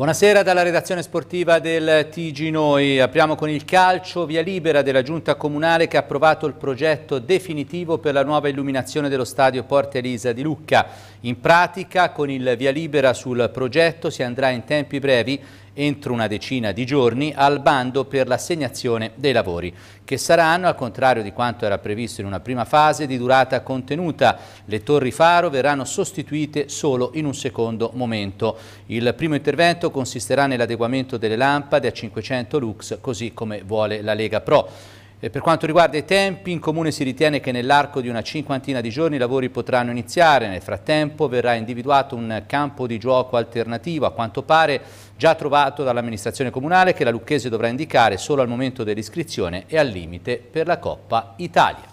Buonasera dalla redazione sportiva del TG Noi. Apriamo con il calcio, via libera della giunta comunale che ha approvato il progetto definitivo per la nuova illuminazione dello stadio Porta Elisa di Lucca. In pratica con il via libera sul progetto si andrà in tempi brevi entro una decina di giorni al bando per l'assegnazione dei lavori, che saranno, al contrario di quanto era previsto in una prima fase, di durata contenuta. Le torri faro verranno sostituite solo in un secondo momento. Il primo intervento consisterà nell'adeguamento delle lampade a 500 lux, così come vuole la Lega Pro. E per quanto riguarda i tempi, in comune si ritiene che nell'arco di una cinquantina di giorni i lavori potranno iniziare. Nel frattempo verrà individuato un campo di gioco alternativo, a quanto pare già trovato dall'amministrazione comunale che la Lucchese dovrà indicare solo al momento dell'iscrizione e al limite per la Coppa Italia.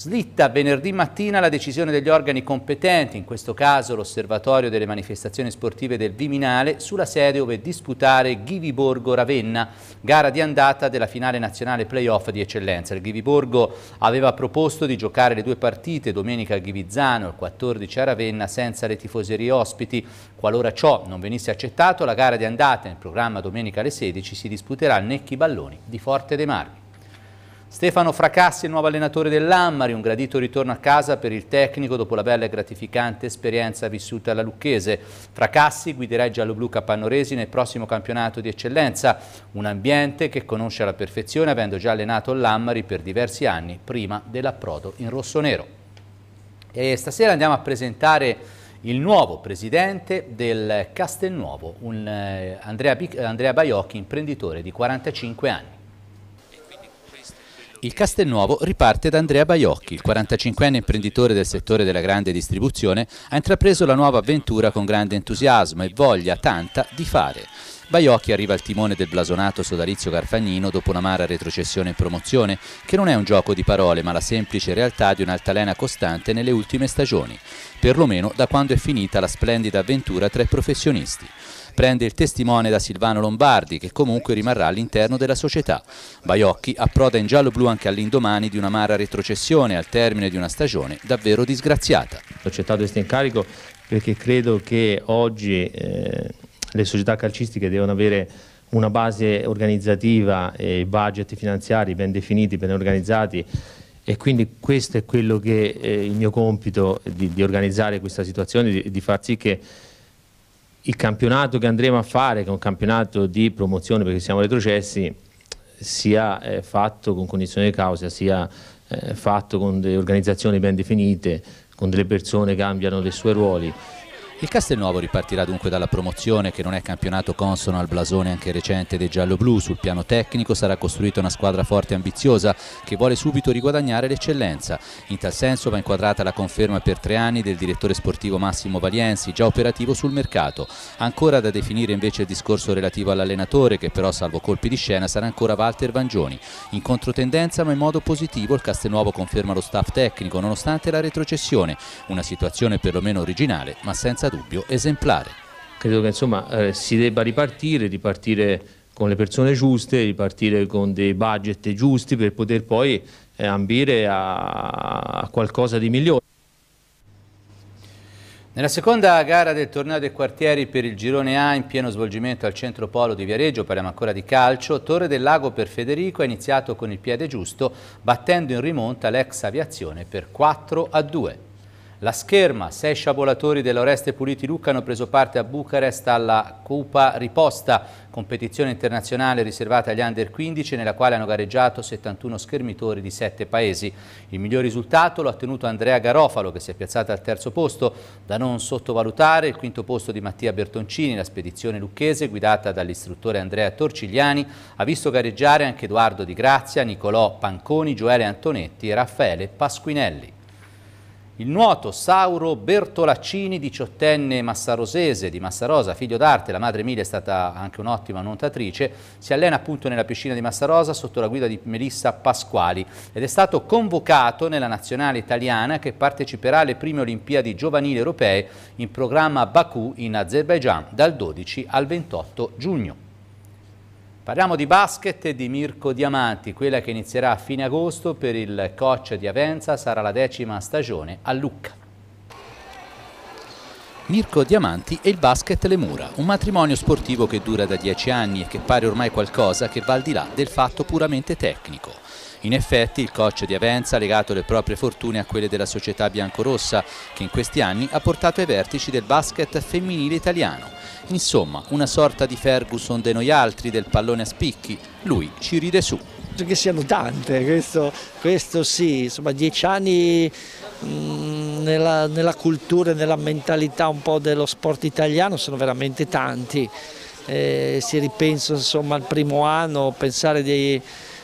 Slitta venerdì mattina la decisione degli organi competenti, in questo caso l'Osservatorio delle manifestazioni sportive del Viminale, sulla sede dove disputare Ghiviborgo Ravenna, gara di andata della finale nazionale playoff di eccellenza. Il Ghiviborgo aveva proposto di giocare le due partite domenica a Ghivizzano e il 14 a Ravenna senza le tifoserie ospiti. Qualora ciò non venisse accettato, la gara di andata in programma domenica alle 16 si disputerà al Necchi Balloni di Forte dei Marmi. Stefano Fracassi, il nuovo allenatore dell'Ammari, un gradito ritorno a casa per il tecnico dopo la bella e gratificante esperienza vissuta alla Lucchese. Fracassi guiderà il gialloblu capannoresi nel prossimo campionato di eccellenza, un ambiente che conosce alla perfezione avendo già allenato l'Ammari per diversi anni prima dell'approdo in rosso-nero. stasera andiamo a presentare il nuovo presidente del Castelnuovo, un, eh, Andrea, Andrea Baiocchi, imprenditore di 45 anni. Il Castelnuovo riparte da Andrea Baiocchi, il 45enne imprenditore del settore della grande distribuzione, ha intrapreso la nuova avventura con grande entusiasmo e voglia tanta di fare. Baiocchi arriva al timone del blasonato sodalizio Garfagnino dopo un'amara retrocessione in promozione, che non è un gioco di parole ma la semplice realtà di un'altalena costante nelle ultime stagioni, perlomeno da quando è finita la splendida avventura tra i professionisti prende il testimone da Silvano Lombardi che comunque rimarrà all'interno della società. Baiocchi approda in giallo-blu anche all'indomani di una un'amara retrocessione al termine di una stagione davvero disgraziata. Ho accettato questo incarico perché credo che oggi eh, le società calcistiche devono avere una base organizzativa e budget finanziari ben definiti, ben organizzati e quindi questo è quello che è il mio compito di, di organizzare questa situazione, di, di far sì che il campionato che andremo a fare, che è un campionato di promozione perché siamo retrocessi, sia eh, fatto con condizioni di causa, sia eh, fatto con delle organizzazioni ben definite, con delle persone che cambiano dei suoi ruoli. Il Castelnuovo ripartirà dunque dalla promozione che non è campionato consono al blasone anche recente dei giallo-blu. Sul piano tecnico sarà costruita una squadra forte e ambiziosa che vuole subito riguadagnare l'eccellenza. In tal senso va inquadrata la conferma per tre anni del direttore sportivo Massimo Valienzi, già operativo sul mercato. Ancora da definire invece il discorso relativo all'allenatore che però salvo colpi di scena sarà ancora Walter Vangioni. In controtendenza ma in modo positivo il Castelnuovo conferma lo staff tecnico nonostante la retrocessione, una situazione perlomeno originale ma senza senza dubbio esemplare. Credo che insomma, eh, si debba ripartire, ripartire con le persone giuste, ripartire con dei budget giusti per poter poi eh, ambire a, a qualcosa di migliore. Nella seconda gara del torneo dei quartieri per il girone A in pieno svolgimento al centro polo di Viareggio, parliamo ancora di calcio, Torre del Lago per Federico ha iniziato con il piede giusto battendo in rimonta l'ex aviazione per 4 a 2. La scherma, sei sciabolatori dell'Oreste Puliti Lucca hanno preso parte a Bucarest alla Cupa Riposta, competizione internazionale riservata agli under 15 nella quale hanno gareggiato 71 schermitori di 7 paesi. Il miglior risultato l'ha ottenuto Andrea Garofalo che si è piazzata al terzo posto, da non sottovalutare il quinto posto di Mattia Bertoncini, la spedizione lucchese guidata dall'istruttore Andrea Torcigliani ha visto gareggiare anche Edoardo Di Grazia, Nicolò Panconi, Gioele Antonetti e Raffaele Pasquinelli. Il nuoto, Sauro Bertolaccini, diciottenne massarosese di Massarosa, figlio d'arte, la madre Emilia è stata anche un'ottima nuotatrice, si allena appunto nella piscina di Massarosa sotto la guida di Melissa Pasquali ed è stato convocato nella nazionale italiana che parteciperà alle prime Olimpiadi giovanili europee in programma Baku in Azerbaijan dal 12 al 28 giugno. Parliamo di basket e di Mirko Diamanti, quella che inizierà a fine agosto per il coach di Avenza sarà la decima stagione a Lucca. Mirko Diamanti e il basket Le Mura, un matrimonio sportivo che dura da dieci anni e che pare ormai qualcosa che va al di là del fatto puramente tecnico. In effetti il coach di Avenza ha legato le proprie fortune a quelle della società biancorossa che in questi anni ha portato ai vertici del basket femminile italiano. Insomma, una sorta di Ferguson de noi altri del pallone a spicchi, lui ci ride su. Che siano tante, questo, questo sì, insomma dieci anni Mm, nella, nella cultura e nella mentalità un po' dello sport italiano sono veramente tanti. Eh, si ripensa insomma al primo anno, pensare di,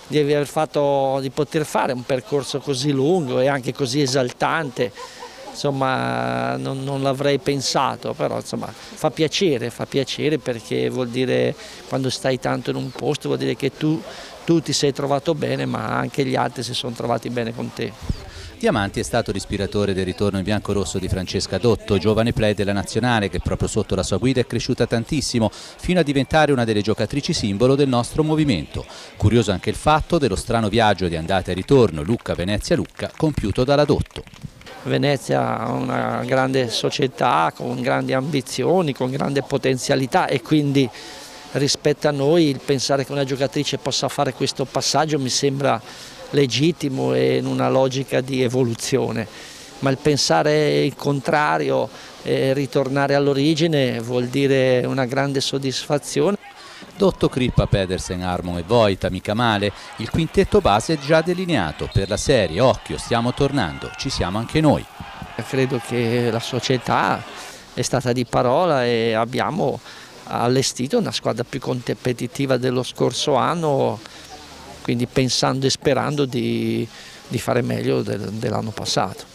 di, fatto, di, poter fare un percorso così lungo e anche così esaltante, insomma non, non l'avrei pensato, però insomma fa piacere, fa piacere perché vuol dire quando stai tanto in un posto vuol dire che tu, tu ti sei trovato bene ma anche gli altri si sono trovati bene con te. Diamanti è stato l'ispiratore del ritorno in bianco-rosso di Francesca Dotto, giovane play della nazionale che proprio sotto la sua guida è cresciuta tantissimo, fino a diventare una delle giocatrici simbolo del nostro movimento. Curioso anche il fatto dello strano viaggio di andata e ritorno Lucca-Venezia-Lucca compiuto dalla Dotto. Venezia ha una grande società con grandi ambizioni, con grande potenzialità e quindi rispetto a noi il pensare che una giocatrice possa fare questo passaggio mi sembra legittimo e in una logica di evoluzione, ma il pensare il contrario e ritornare all'origine vuol dire una grande soddisfazione. Dotto Crippa, Pedersen, Armo e Voita, mica male, il quintetto base è già delineato per la serie, occhio, stiamo tornando, ci siamo anche noi. Credo che la società è stata di parola e abbiamo allestito una squadra più competitiva dello scorso anno quindi pensando e sperando di, di fare meglio del, dell'anno passato.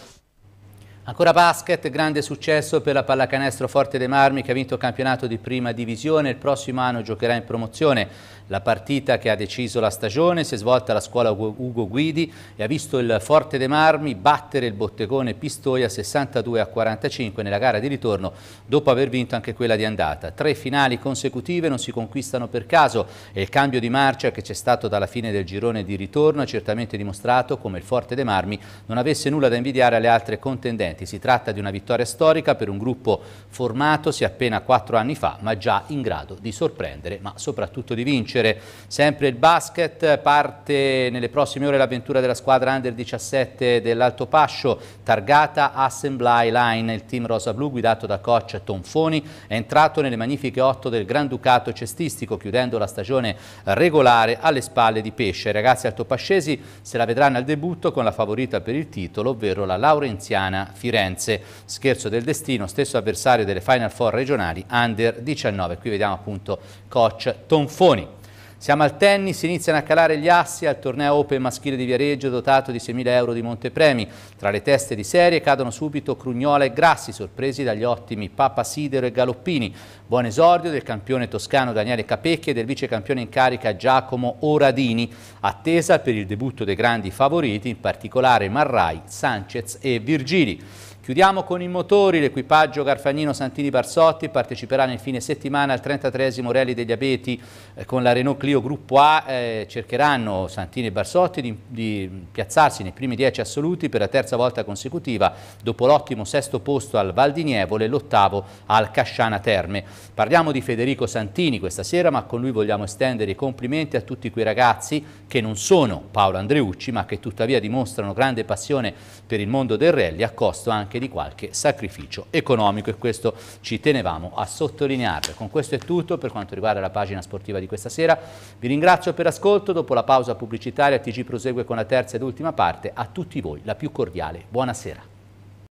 Ancora basket, grande successo per la pallacanestro Forte dei Marmi che ha vinto il campionato di prima divisione. Il prossimo anno giocherà in promozione. La partita che ha deciso la stagione si è svolta alla scuola Ugo Guidi e ha visto il Forte dei Marmi battere il bottegone Pistoia 62 a 45 nella gara di ritorno dopo aver vinto anche quella di andata. Tre finali consecutive non si conquistano per caso e il cambio di marcia che c'è stato dalla fine del girone di ritorno ha certamente dimostrato come il Forte dei Marmi non avesse nulla da invidiare alle altre contendenti presenti. Si tratta di una vittoria storica per un gruppo formatosi appena quattro anni fa, ma già in grado di sorprendere, ma soprattutto di vincere. Sempre il basket parte nelle prossime ore l'avventura della squadra under 17 dell'Alto Pascio, targata Assembly Line. Il team Rosa Blu, guidato da coach Tonfoni, è entrato nelle magnifiche otto del Granducato cestistico, chiudendo la stagione regolare alle spalle di Pesce. I ragazzi altopascesi se la vedranno al debutto con la favorita per il titolo, ovvero la laurenziana Firenze. Firenze. Scherzo del destino, stesso avversario delle Final Four regionali, Under 19. Qui vediamo appunto coach Tonfoni. Siamo al tennis, iniziano a calare gli assi al torneo Open maschile di Viareggio dotato di 6.000 euro di montepremi. Tra le teste di serie cadono subito Crugnola e Grassi, sorpresi dagli ottimi Papa Sidero e Galoppini. Buon esordio del campione toscano Daniele Capecchi e del vicecampione in carica Giacomo Oradini, attesa per il debutto dei grandi favoriti, in particolare Marrai, Sanchez e Virgili. Chiudiamo con i motori, l'equipaggio Garfagnino Santini Barsotti parteciperà nel fine settimana al 33 esimo Rally degli Abeti eh, con la Renault Clio Gruppo A, eh, cercheranno Santini e Barsotti di, di, piazzarsi nei primi 10 assoluti per la terza volta consecutiva dopo l'ottimo sesto posto al Val di Nievole e l'ottavo al Casciana Terme. Parliamo di Federico Santini questa sera ma con lui vogliamo estendere i complimenti a tutti quei ragazzi che non sono Paolo Andreucci ma che tuttavia dimostrano grande passione per il mondo del rally a costo anche anche di qualche sacrificio economico e questo ci tenevamo a sottolinearlo. Con questo è tutto per quanto riguarda la pagina sportiva di questa sera. Vi ringrazio per l'ascolto, dopo la pausa pubblicitaria TG prosegue con la terza ed ultima parte. A tutti voi la più cordiale buonasera.